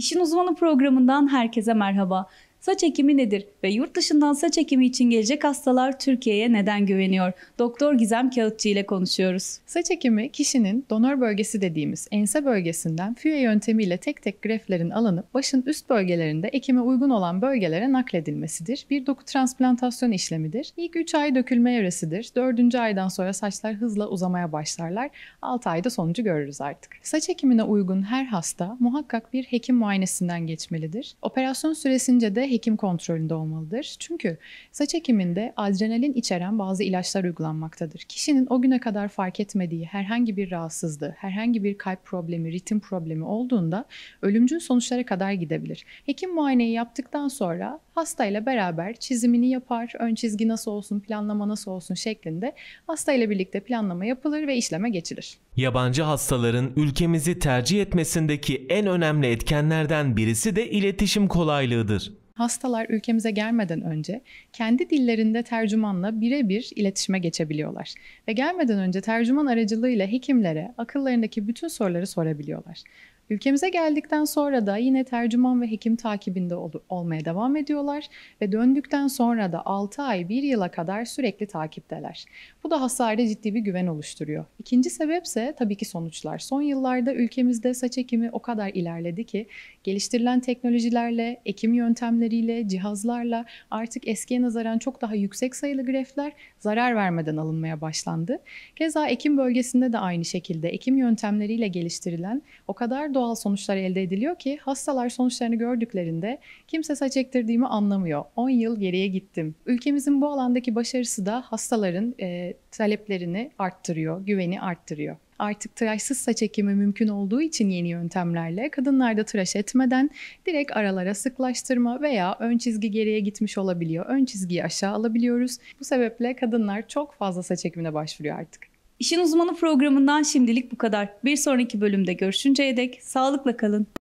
İşin Uzmanı programından herkese merhaba. Saç ekimi nedir ve yurt dışından saç ekimi için gelecek hastalar Türkiye'ye neden güveniyor? Doktor Gizem Kağıtçı ile konuşuyoruz. Saç ekimi kişinin donör bölgesi dediğimiz ense bölgesinden füye yöntemiyle tek tek greflerin alınıp başın üst bölgelerinde ekime uygun olan bölgelere nakledilmesidir. Bir doku transplantasyon işlemidir. İlk 3 ay dökülme evresidir. 4. aydan sonra saçlar hızla uzamaya başlarlar. 6 ayda sonucu görürüz artık. Saç ekimine uygun her hasta muhakkak bir hekim muayenesinden geçmelidir. Operasyon süresince de hekim kontrolünde olmalıdır. Çünkü saç ekiminde adrenalin içeren bazı ilaçlar uygulanmaktadır. Kişinin o güne kadar fark etmediği herhangi bir rahatsızlığı, herhangi bir kalp problemi, ritim problemi olduğunda ölümcül sonuçlara kadar gidebilir. Hekim muayeneyi yaptıktan sonra hastayla beraber çizimini yapar, ön çizgi nasıl olsun, planlama nasıl olsun şeklinde hastayla birlikte planlama yapılır ve işleme geçilir. Yabancı hastaların ülkemizi tercih etmesindeki en önemli etkenlerden birisi de iletişim kolaylığıdır hastalar ülkemize gelmeden önce kendi dillerinde tercümanla birebir iletişime geçebiliyorlar. Ve gelmeden önce tercüman aracılığıyla hekimlere akıllarındaki bütün soruları sorabiliyorlar. Ülkemize geldikten sonra da yine tercüman ve hekim takibinde ol olmaya devam ediyorlar ve döndükten sonra da 6 ay 1 yıla kadar sürekli takipteler. Bu da hasarda ciddi bir güven oluşturuyor. İkinci sebepse tabii ki sonuçlar. Son yıllarda ülkemizde saç ekimi o kadar ilerledi ki geliştirilen teknolojilerle, ekim yöntemleriyle, cihazlarla artık eskiye nazaran çok daha yüksek sayılı grefler zarar vermeden alınmaya başlandı. Keza ekim bölgesinde de aynı şekilde ekim yöntemleriyle geliştirilen o kadar da doğal sonuçlar elde ediliyor ki hastalar sonuçlarını gördüklerinde kimse saç ektirdiğimi anlamıyor. 10 yıl geriye gittim. Ülkemizin bu alandaki başarısı da hastaların e, taleplerini arttırıyor, güveni arttırıyor artık tıraşsız saç ekimi mümkün olduğu için yeni yöntemlerle kadınlarda tıraş etmeden direkt aralara sıklaştırma veya ön çizgi geriye gitmiş olabiliyor. Ön çizgiyi aşağı alabiliyoruz. Bu sebeple kadınlar çok fazla saç ekimine başvuruyor artık. İşin Uzmanı programından şimdilik bu kadar. Bir sonraki bölümde görüşünceye dek sağlıkla kalın.